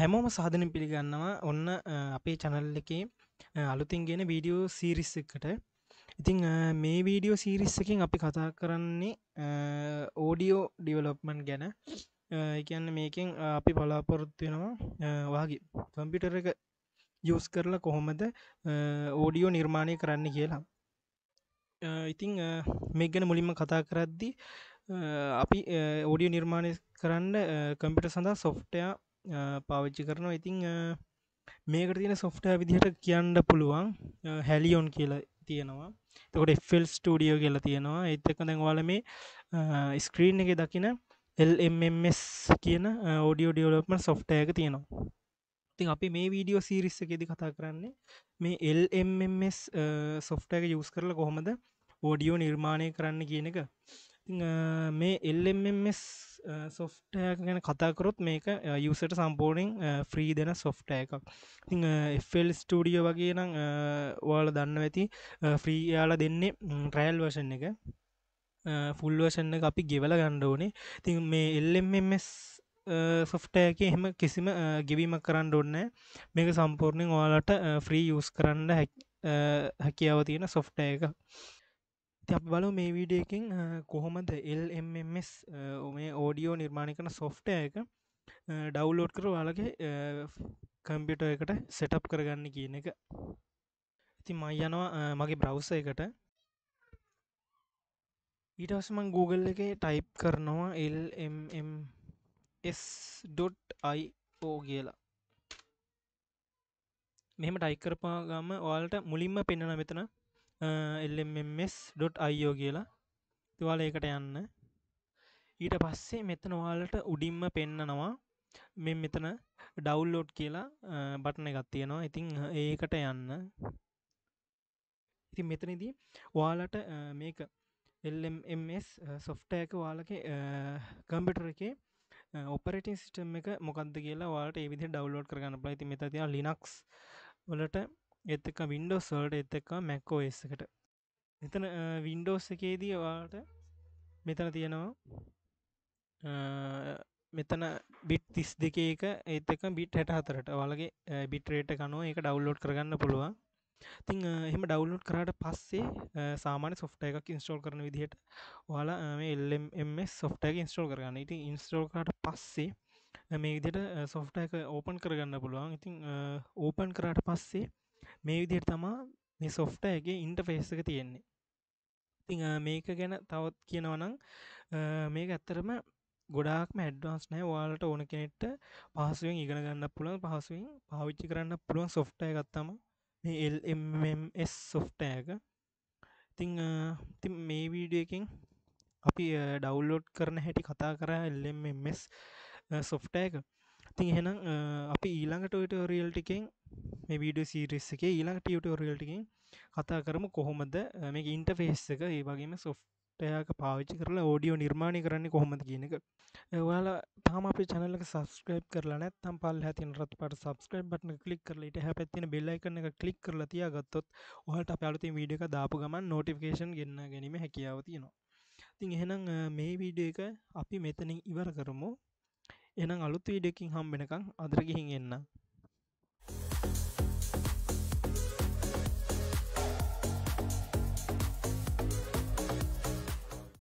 හැමෝම සාධනින් පිළිගන්නවා ඔන්න අපේ චැනල් එකේ අලුතින්ගෙන වීඩියෝ සීරිස් එකට ඉතිං මේ වීඩියෝ සීරිස් එකින් අපි කතා කරන්නේ ඕඩියෝ ඩිවලොප්මන් ගැන කියන්න මේකෙන් අපි බලාපොරොත්වෙනවා වගේ කම්පිටර එක යස් කරලා කොහොමද ඕඩියෝ නිර්මාණය කරන්න කියලා ඉතිං මේ ගැන මුලින්ම කතා කරද්දි අපි ඕඩියෝ නිර්මාණය කරන්න කම්පිට සඳහා සොෆ්ටයා පාවිච්චි කරනවා ඉතිං මේක තියෙන සොෆ්ට විදිහට කියන්න පුළුවන් හැලියොන් කියලා තියෙනවා තකොට එෆෙල් ස්ටඩියෝ කියලා තියෙනවා එත්තක දැන්වාල මේ ස්ක්‍රීන් එක දකින එල්MS කියන ෝඩියෝ ඩියලොප්ම සොෆ්ට එක තියෙනවා ඉතින් අපි මේ වීඩියෝ සිරිස්ස එකෙදි කතා කරන්නේ මේ එල්MS සොෆ්ට එක යස් කරලා කොහොමද ෝඩියෝ නිර්මාණය කරන්න කියන එක මේ එල්MS සොෆ්ටය ගැන කතාකරොත් මේක යුසට සම්පෝර්ණින් ෆ්‍රී දෙන සොෆ්ට එකක් එල් ස්ටඩියෝ වගේ නම් වාල දන්න ඇති ෆ්‍රී යාල දෙන්නේ ට්‍රයිල් වර්ෂන් එක ෆුල්වර්ෂන් අපි ගෙවල ගණ්ඩ ඕනේ ති මේ එල්MS සොෆ්ටයක එහෙම කිසිම ගෙවීමක් කරන්න ඔන්න මේක සම්පූර්ණයෙන් ඔයාලට ෆ්‍රී යස් කරන්න හැකියාව තියෙන සොෆ්ට එක ඉති අප බලු මේ වීඩියකින් කොහොමද එල්MMS මේ ඕඩියෝ නිර්මාණය කන සොෆ්ටය එක ඩව්ලෝඩ් කර වාලගේ කම්පිට එකට සෙටප් කරගන්න කියන එක ඉති මයි යනවා මගේ බ්‍රව්ස එකට ඊටවසමන් Google එක ටයිප් කරනවා LMMS.io කියලා මෙම ටයිකරපාගම ඔයාලට මුලින්ම පෙන්න්නන මෙතන එල්MS.io කියලා තුවාල ඒකට යන්න ඊට පස්සේ මෙතන වාලට උඩින්ම පෙන්නනවා මෙ මෙතන ඩවුල්ලෝඩ් කියලා බටන එකත් තියෙනවා ඉතිං ඒකට යන්න ඉතින් මෙතනදී වාලට මේක එල්MS සොෆ්ටයක වාලක කම්පිටර එක ඔපරටින් සිටම් එක මොකක්ද කියලා වාට එවිදි ඩවලෝඩ් කරගන්න පලයිති මෙතතියා ලිනක්ස් වලට එත් එක වින්ඩෝස් වලට එත් එක්ක මැක්කෝස් එකට මෙතන වින්ඩෝස් එකේදී වාට මෙතන තියෙනවා මෙතන බිට් තිස් දෙක එක ඒත් එක බිට් හැට හතරට වලගේ බිට්‍රේට කනුව එක ඩවල්ලෝඩ් කරගන්න පුළුවන් තිං එහෙම ඩවලෝඩ් කරට පස්සේ සාමාන සොෆ්ට එකක් ඉන්ස්ටෝල් කරන විදිහට වාලා එල්MS සොෆ්ට එක ඉන්ස්ටෝල් කරගන්න ඉති ඉන්ස්ටෝල් කරට පස්සේ මේ විදිට සොෆ්ට එක ඕපන් කරගන්න පුළුවන් ඉතිං ඕපන් කරට පස්සේ මේ විදියට තමා මේ සොෆ්ටයගේ ඉන්ටෆේස්සක තියෙන්නේ ඉතිං මේක ගැන තවත් කියනවනං මේක ඇත්තරම ගොඩාක්ම ඇඩ්වාන්ස් නෑ වාලට ඕන කෙනෙට්ට පහසුවෙන් ඉගෙන ගන්න පුළන් පහසුවෙන් පාවිච්චි කරන්න පුළුවන් සොෆ්ටය ගත්තම මේ එල්ස් සොෆ්ටයක ඉතිං ති මේ වීඩියකින් අපි ඩවුල්ලෝඩ් කරන හැටි කතා කර එල්මස් සොෆ්ටයක ඉතින් එහෙනම් අපි ඊළඟට ටෝරියල්ටිකෙන් මේ වීඩිය සීරිස් එක ඊලා ටියටෝරියල්ටකින් කතා කරම කොහොමද මේ ඉන්ටෆේස් එක ඒ වගේම සොෆ්ටයක පාවිච්චි කරලා ෝඩියෝ නිර්මාණය කරන්නේ කොහොමද කියනක ඔයාලා තාම අප චනලක සස්ක්‍රප් කරලා නැත්තම් පල් හැතින් රත් පට සස්ක්‍රප් බටන කලික් කරලට හැපැත්තින බෙල්ලයි කරන එක කලික් කරලා තියා ගත්තොත් ඔහට පැලති වීඩියක දාපු ගමන් නෝටිෆිකේෂන් ගන්න ගැනීම හැකියාව තියෙනවා තින් එහෙනම් මේ වීඩිය එක අපි මෙතනින් ඉවර කරමු එනම් අලුත් වීඩකින් හම්බෙනකං අදරගිහින් එන්නම්